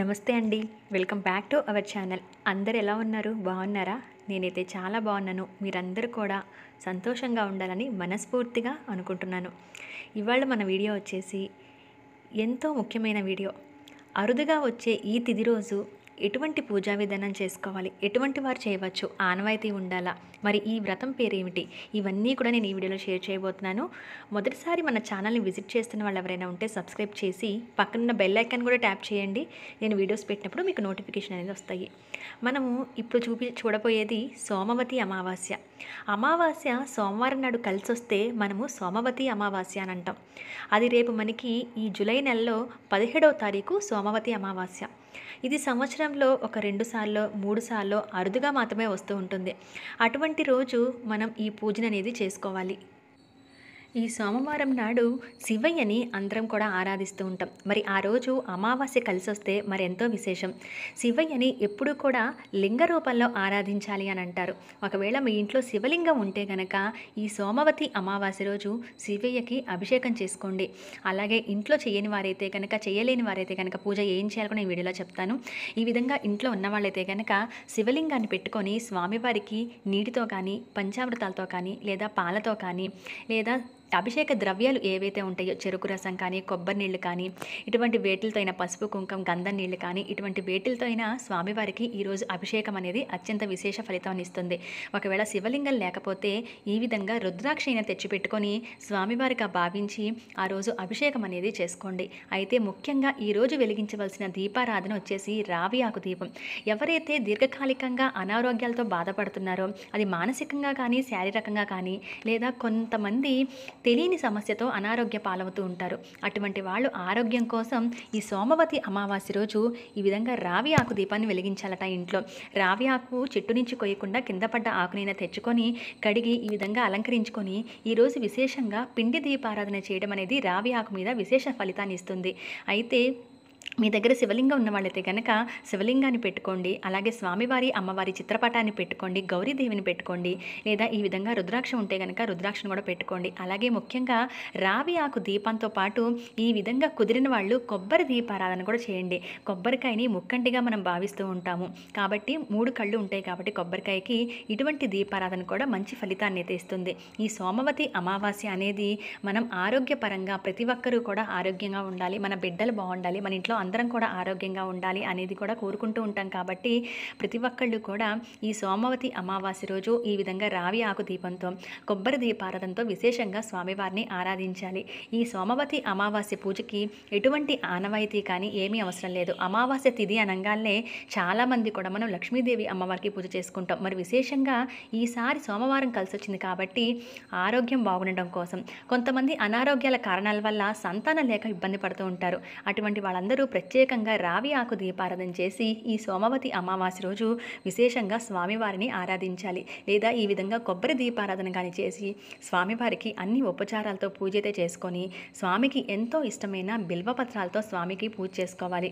నమస్తే అండి welcome back to our channel అందరు ఎలా ఉన్నారు బాగున్నారా నేనైతే చాలా బాగున్నాను మీరందరూ కూడా సంతోషంగా ఉండాలని మనస్ఫూర్తిగా అనుకుంటున్నాను ఇవాళ మన వీడియో వచ్చేసి ఎంతో ముఖ్యమైన వీడియో అరుదుగా వచ్చే ఈ తిది రోజు ఎటువంటి పూజా విధానం చేసుకోవాలి ఎటువంటి వారు చేయవచ్చు ఆనవాయితీ ఉండాలా మరి ఈ వ్రతం పేరేమిటి ఇవన్నీ కూడా నేను ఈ వీడియోలో షేర్ చేయబోతున్నాను మొదటిసారి మన ఛానల్ని విజిట్ చేస్తున్న వాళ్ళు ఎవరైనా ఉంటే సబ్స్క్రైబ్ చేసి పక్కనున్న బెల్ ఐకాన్ కూడా ట్యాప్ చేయండి నేను వీడియోస్ పెట్టినప్పుడు మీకు నోటిఫికేషన్ అనేది వస్తాయి మనము ఇప్పుడు చూపి చూడబోయేది సోమవతి అమావాస్య అమావాస్య సోమవారం నాడు కలిసి వస్తే మనము సోమవతి అమావాస్య అని అంటాం అది రేపు మనకి ఈ జూలై నెలలో పదిహేడవ తారీఖు సోమవతి అమావాస్య ఇది సంవత్సరంలో ఒక రెండు సార్లు మూడు సార్లు అరుదుగా మాత్రమే వస్తూ ఉంటుంది అటువంటి రోజు మనం ఈ పూజన అనేది చేసుకోవాలి ఈ సోమవారం నాడు శివయ్యని అందరం కూడా ఆరాధిస్తూ ఉంటాం మరి ఆ రోజు అమావాస్య కలిసి వస్తే మరెంతో విశేషం శివయ్యని ఎప్పుడూ కూడా లింగ రూపంలో ఆరాధించాలి అని అంటారు ఒకవేళ మీ ఇంట్లో శివలింగం ఉంటే గనక ఈ సోమవతి అమావాస్య రోజు శివయ్యకి అభిషేకం చేసుకోండి అలాగే ఇంట్లో చేయని వారైతే కనుక చేయలేని వారైతే కనుక పూజ ఏం కూడా నేను వీడియోలో చెప్తాను ఈ విధంగా ఇంట్లో ఉన్న వాళ్ళైతే కనుక శివలింగాన్ని పెట్టుకొని స్వామివారికి నీటితో కానీ పంచామృతాలతో కానీ లేదా పాలతో కానీ లేదా అభిషేక ద్రవ్యాలు ఏవైతే ఉంటాయో చెరుకు రసం కానీ కొబ్బరి నీళ్ళు కానీ ఇటువంటి వేటిలతో అయినా పసుపు కుంకం గంధం నీళ్ళు కానీ ఇటువంటి వేటిలతో అయినా స్వామివారికి ఈరోజు అభిషేకం అనేది అత్యంత విశేష ఫలితాన్ని ఇస్తుంది ఒకవేళ శివలింగం లేకపోతే ఈ విధంగా రుద్రాక్ష అయినా తెచ్చిపెట్టుకొని స్వామివారిగా భావించి ఆ రోజు అభిషేకం అనేది చేసుకోండి అయితే ముఖ్యంగా ఈరోజు వెలిగించవలసిన దీపారాధన వచ్చేసి రావి ఆకు దీపం ఎవరైతే దీర్ఘకాలికంగా అనారోగ్యాలతో బాధపడుతున్నారో అది మానసికంగా కానీ శారీరకంగా కానీ లేదా కొంతమంది తెలియని సమస్యతో అనారోగ్య పాలవుతూ ఉంటారు అటువంటి వాళ్ళు ఆరోగ్యం కోసం ఈ సోమవతి అమావాస్య రోజు ఈ విధంగా రావి ఆకు దీపాన్ని వెలిగించాలట ఇంట్లో రావి ఆకు చెట్టు నుంచి కొయ్యకుండా కింద పడ్డ ఆకునైనా తెచ్చుకొని కడిగి ఈ విధంగా అలంకరించుకొని ఈరోజు విశేషంగా పిండి దీపారాధన చేయడం అనేది రావి ఆకు మీద విశేష ఫలితాన్ని ఇస్తుంది అయితే మీ దగ్గర శివలింగం ఉన్న వాళ్ళైతే కనుక శివలింగాన్ని పెట్టుకోండి అలాగే స్వామివారి అమ్మవారి చిత్రపటాన్ని పెట్టుకోండి గౌరీదేవిని పెట్టుకోండి లేదా ఈ విధంగా రుద్రాక్ష ఉంటే కనుక రుద్రాక్షను కూడా పెట్టుకోండి అలాగే ముఖ్యంగా రావి ఆకు దీపంతో పాటు ఈ విధంగా కుదిరిన వాళ్ళు కొబ్బరి దీపారాధన కూడా చేయండి కొబ్బరికాయని ముక్కంటిగా మనం భావిస్తూ ఉంటాము కాబట్టి మూడు కళ్ళు ఉంటాయి కాబట్టి కొబ్బరికాయకి ఇటువంటి దీపారాధన కూడా మంచి ఫలితాన్ని అయితే ఇస్తుంది ఈ సోమవతి అమావాస్య అనేది మనం ఆరోగ్యపరంగా ప్రతి ఒక్కరూ కూడా ఆరోగ్యంగా ఉండాలి మన బిడ్డలు బాగుండాలి మన ఇంట్లో అందరం కూడా ఆరోగ్యంగా ఉండాలి అనేది కూడా కోరుకుంటూ ఉంటాం కాబట్టి ప్రతి ఒక్కళ్ళు కూడా ఈ సోమవతి అమావాస్య రోజు ఈ విధంగా రావి ఆకు దీపంతో కొబ్బరి దీపారదంతో విశేషంగా స్వామివారిని ఆరాధించాలి ఈ సోమవతి అమావాస్య పూజకి ఎటువంటి ఆనవాయితీ కానీ ఏమీ అవసరం లేదు అమావాస్య తిథి అనగానే చాలామంది కూడా మనం లక్ష్మీదేవి అమ్మవారికి పూజ చేసుకుంటాం మరి విశేషంగా ఈసారి సోమవారం కలిసి వచ్చింది కాబట్టి ఆరోగ్యం బాగుండడం కోసం కొంతమంది అనారోగ్యాల కారణాల వల్ల సంతానం లేక ఇబ్బంది పడుతూ ఉంటారు అటువంటి వాళ్ళందరూ ప్రత్యేకంగా రావి ఆకు దీపారాధన చేసి ఈ సోమవతి అమావాస్య రోజు విశేషంగా స్వామివారిని ఆరాధించాలి లేదా ఈ విధంగా కొబ్బరి దీపారాధన కానీ చేసి స్వామివారికి అన్ని ఉపచారాలతో పూజ చేసుకొని స్వామికి ఎంతో ఇష్టమైన బిల్వపత్రాలతో స్వామికి పూజ చేసుకోవాలి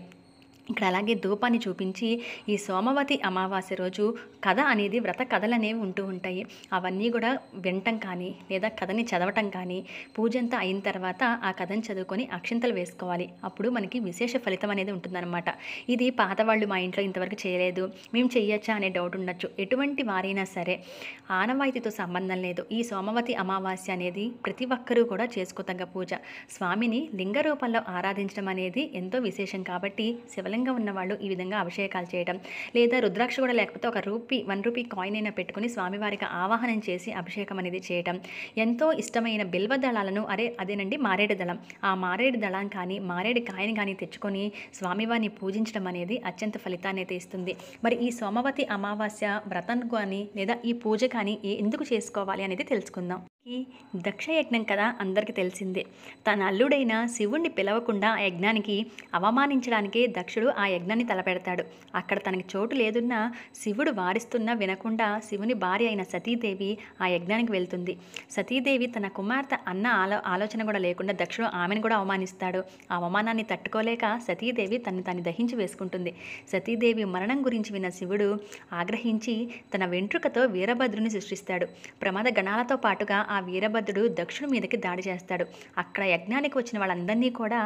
ఇక్కడ అలాగే ధూపాన్ని చూపించి ఈ సోమవతి అమావాస్య రోజు కథ అనేది వ్రత కథలు అనేవి ఉంటూ ఉంటాయి అవన్నీ కూడా వినటం కానీ లేదా కథని చదవటం కానీ పూజ అంతా అయిన తర్వాత ఆ కథని చదువుకొని అక్షింతలు వేసుకోవాలి అప్పుడు మనకి విశేష ఫలితం అనేది ఉంటుందన్నమాట ఇది పాతవాళ్ళు మా ఇంట్లో ఇంతవరకు చేయలేదు మేము చేయొచ్చా అనే డౌట్ ఉండొచ్చు ఎటువంటి వారైనా సరే ఆనవాయితీతో సంబంధం లేదు ఈ సోమవతి అమావాస్య అనేది ప్రతి ఒక్కరూ కూడా చేసుకోతగ్గ పూజ స్వామిని లింగ రూపంలో ఆరాధించడం అనేది ఎంతో విశేషం కాబట్టి శివలింగ దరిద్రంగా ఉన్నవాళ్ళు ఈ విధంగా అభిషేకాలు చేయడం లేదా రుద్రాక్ష కూడా లేకపోతే ఒక రూపీ వన్ రూపీ కాయిన్ అయినా పెట్టుకుని స్వామివారికి ఆవాహనం చేసి అభిషేకం అనేది చేయడం ఎంతో ఇష్టమైన బిల్వ దళాలను అరే అదేనండి మారేడు దళం ఆ మారేడు దళం కానీ మారేడు కాయని కానీ తెచ్చుకొని స్వామివారిని పూజించడం అనేది అత్యంత ఫలితాన్ని అయితే ఇస్తుంది మరి ఈ సోమవతి అమావాస్య వ్రతం కానీ లేదా ఈ పూజ కానీ ఎందుకు చేసుకోవాలి అనేది తెలుసుకుందాం ఈ దక్షయజ్ఞం కదా అందరికీ తెలిసిందే తన అల్లుడైన శివుణ్ణి పిలవకుండా ఆ యజ్ఞానికి అవమానించడానికి దక్షుడు ఆ యజ్ఞాన్ని తలపెడతాడు అక్కడ తనకి చోటు లేదున్నా శివుడు వారిస్తున్నా వినకుండా శివుని భార్య అయిన సతీదేవి ఆ యజ్ఞానికి వెళ్తుంది సతీదేవి తన కుమార్తె అన్న ఆలో ఆలోచన కూడా లేకుండా దక్షుడు ఆమెను కూడా అవమానిస్తాడు ఆ అవమానాన్ని తట్టుకోలేక సతీదేవి తను తను దహించి వేసుకుంటుంది సతీదేవి మరణం గురించి విన్న శివుడు ఆగ్రహించి తన వెంట్రుకతో వీరభద్రుని సృష్టిస్తాడు ప్రమాద గణాలతో పాటుగా ఆ ఆ వీరభద్రుడు దక్షుడి మీదకి దాడి చేస్తాడు అక్కడ యజ్ఞానికి వచ్చిన వాళ్ళందరినీ కూడా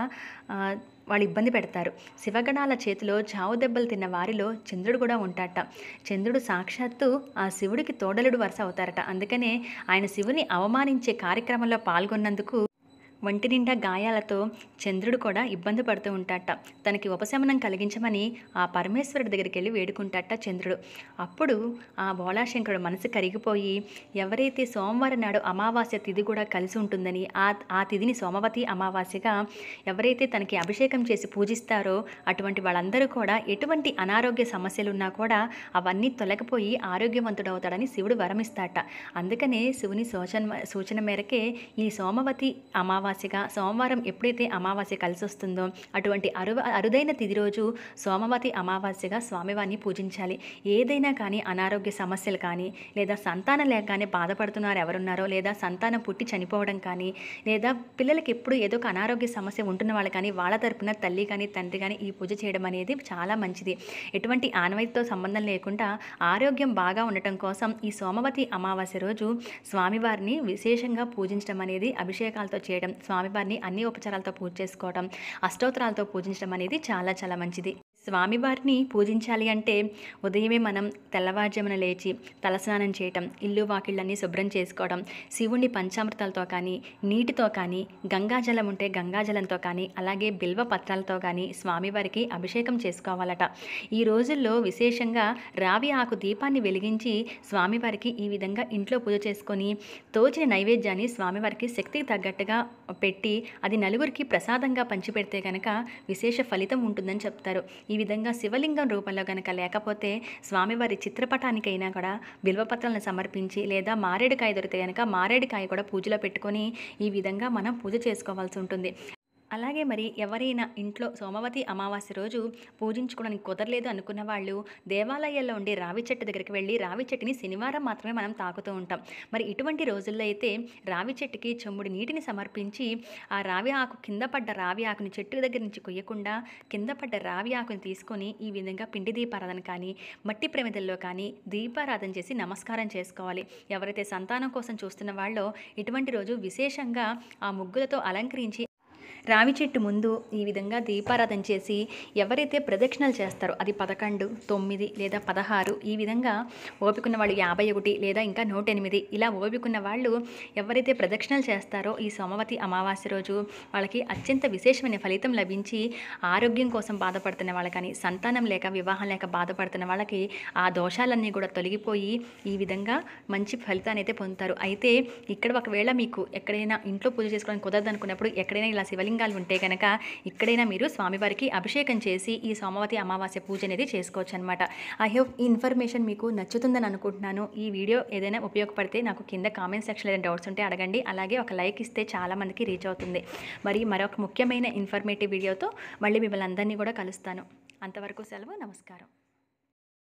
వాళ్ళు ఇబ్బంది పెడతారు శివగణాల చేతిలో చావు దెబ్బలు తిన్న వారిలో చంద్రుడు కూడా ఉంటాడట చంద్రుడు సాక్షాత్తు ఆ శివుడికి తోడలుడు వరుస అవుతారట అందుకనే ఆయన శివుని అవమానించే కార్యక్రమంలో పాల్గొన్నందుకు ఒంటి నిండా గాయాలతో చంద్రుడు కూడా ఇబ్బంది పడుతూ ఉంటాట తనకి ఉపశమనం కలిగించమని ఆ పరమేశ్వరుడి దగ్గరికి వెళ్ళి వేడుకుంటాట చంద్రుడు అప్పుడు ఆ బోళాశంకరుడు మనసు కరిగిపోయి ఎవరైతే సోమవారం నాడు అమావాస్య తిథి కూడా కలిసి ఉంటుందని ఆ ఆ తిథిని సోమవతి అమావాస్యగా ఎవరైతే తనకి అభిషేకం చేసి పూజిస్తారో అటువంటి వాళ్ళందరూ కూడా ఎటువంటి అనారోగ్య సమస్యలున్నా కూడా అవన్నీ తొలగిపోయి ఆరోగ్యవంతుడవుతాడని శివుడు వరమిస్తాట అందుకనే శివుని సూచన సూచన మేరకే ఈ సోమవతి అమావాస్య అమావాస్యగా సోమవారం ఎప్పుడైతే అమావాస్య కలిసి వస్తుందో అటువంటి అరువ అరుదైన తిది రోజు సోమవతి అమావాస్యగా స్వామివారిని పూజించాలి ఏదైనా కానీ అనారోగ్య సమస్యలు కానీ లేదా సంతానం లేకగానే బాధపడుతున్నారు ఎవరున్నారో లేదా సంతానం పుట్టి చనిపోవడం కానీ లేదా పిల్లలకి ఎప్పుడు ఏదో ఒక అనారోగ్య సమస్య ఉంటున్న వాళ్ళు కానీ వాళ్ళ తరపున తల్లి కానీ తండ్రి కానీ ఈ పూజ చేయడం అనేది చాలా మంచిది ఎటువంటి ఆనవాయితీతో సంబంధం లేకుండా ఆరోగ్యం బాగా ఉండటం కోసం ఈ సోమవతి అమావాస్య రోజు స్వామివారిని విశేషంగా పూజించడం అనేది అభిషేకాలతో చేయడం స్వామివారిని అన్ని ఉపచారాలతో పూజ చేసుకోవడం అష్టోత్తరాలతో పూజించడం అనేది చాలా చాలా మంచిది స్వామివారిని పూజించాలి అంటే ఉదయమే మనం తెల్లవారుజామున లేచి తలస్నానం చేయటం ఇల్లు వాకిళ్ళన్నీ శుభ్రం చేసుకోవడం శివుణ్ణి పంచామృతాలతో కానీ నీటితో కానీ గంగాజలం ఉంటే గంగాజలంతో కానీ అలాగే బిల్వ పత్రాలతో కానీ స్వామివారికి అభిషేకం చేసుకోవాలట ఈ రోజుల్లో విశేషంగా రావి ఆకు దీపాన్ని వెలిగించి స్వామివారికి ఈ విధంగా ఇంట్లో పూజ చేసుకొని తోచిన నైవేద్యాన్ని స్వామివారికి శక్తికి తగ్గట్టుగా పెట్టి అది నలుగురికి ప్రసాదంగా పంచిపెడితే కనుక విశేష ఫలితం ఉంటుందని చెప్తారు ఈ విధంగా శివలింగం రూపంలో కనుక లేకపోతే స్వామివారి చిత్రపటానికైనా కూడా బిల్వపత్రాలను సమర్పించి లేదా మారేడుకాయ దొరికితే కనుక మారేడుకాయ కూడా పూజలో పెట్టుకొని ఈ విధంగా మనం పూజ చేసుకోవాల్సి ఉంటుంది అలాగే మరి ఎవరైనా ఇంట్లో సోమవతి అమావాస్య రోజు పూజించుకోవడానికి కుదరలేదు అనుకున్న వాళ్ళు దేవాలయాల్లో ఉండే రావి చెట్టు దగ్గరికి వెళ్ళి రావి చెట్టుని శనివారం మాత్రమే మనం తాకుతూ ఉంటాం మరి ఇటువంటి రోజుల్లో అయితే రావి చెట్టుకి చెమ్ముడి నీటిని సమర్పించి ఆ రావి ఆకు కింద పడ్డ రావి ఆకుని చెట్టు దగ్గర నుంచి కొయ్యకుండా కింద పడ్డ రావి ఆకుని తీసుకొని ఈ విధంగా పిండి దీపారాధన కానీ మట్టి ప్రమిదల్లో కానీ దీపారాధన చేసి నమస్కారం చేసుకోవాలి ఎవరైతే సంతానం కోసం చూస్తున్న వాళ్ళో ఇటువంటి రోజు విశేషంగా ఆ ముగ్గులతో అలంకరించి రావి చెట్టు ముందు ఈ విధంగా దీపారాధన చేసి ఎవరైతే ప్రదక్షిణలు చేస్తారో అది పదకొండు తొమ్మిది లేదా పదహారు ఈ విధంగా ఓపికన్న వాళ్ళు యాభై ఒకటి లేదా ఇంకా నూట ఎనిమిది ఇలా ఓపికన్న వాళ్ళు ఎవరైతే ప్రదక్షిణలు చేస్తారో ఈ సోమవతి అమావాస్య రోజు వాళ్ళకి అత్యంత విశేషమైన ఫలితం లభించి ఆరోగ్యం కోసం బాధపడుతున్న కానీ సంతానం లేక వివాహం లేక బాధపడుతున్న వాళ్ళకి ఆ దోషాలన్నీ కూడా తొలగిపోయి ఈ విధంగా మంచి ఫలితాన్ని అయితే పొందుతారు అయితే ఇక్కడ ఒకవేళ మీకు ఎక్కడైనా ఇంట్లో పూజ చేసుకోవడానికి కుదరదు అనుకున్నప్పుడు ఎక్కడైనా ఇలా శివలింగ శివలింగాలు ఉంటే కనుక ఇక్కడైనా మీరు స్వామివారికి అభిషేకం చేసి ఈ సోమవతి అమావాస్య పూజ అనేది చేసుకోవచ్చు అనమాట ఐ హోప్ ఈ ఇన్ఫర్మేషన్ మీకు నచ్చుతుందని అనుకుంటున్నాను ఈ వీడియో ఏదైనా ఉపయోగపడితే నాకు కింద కామెంట్ సెక్షన్ ఏదైనా డౌట్స్ ఉంటే అడగండి అలాగే ఒక లైక్ ఇస్తే చాలామందికి రీచ్ అవుతుంది మరి మరొక ముఖ్యమైన ఇన్ఫర్మేటివ్ వీడియోతో మళ్ళీ మిమ్మల్ని అందరినీ కూడా కలుస్తాను అంతవరకు సెలవు నమస్కారం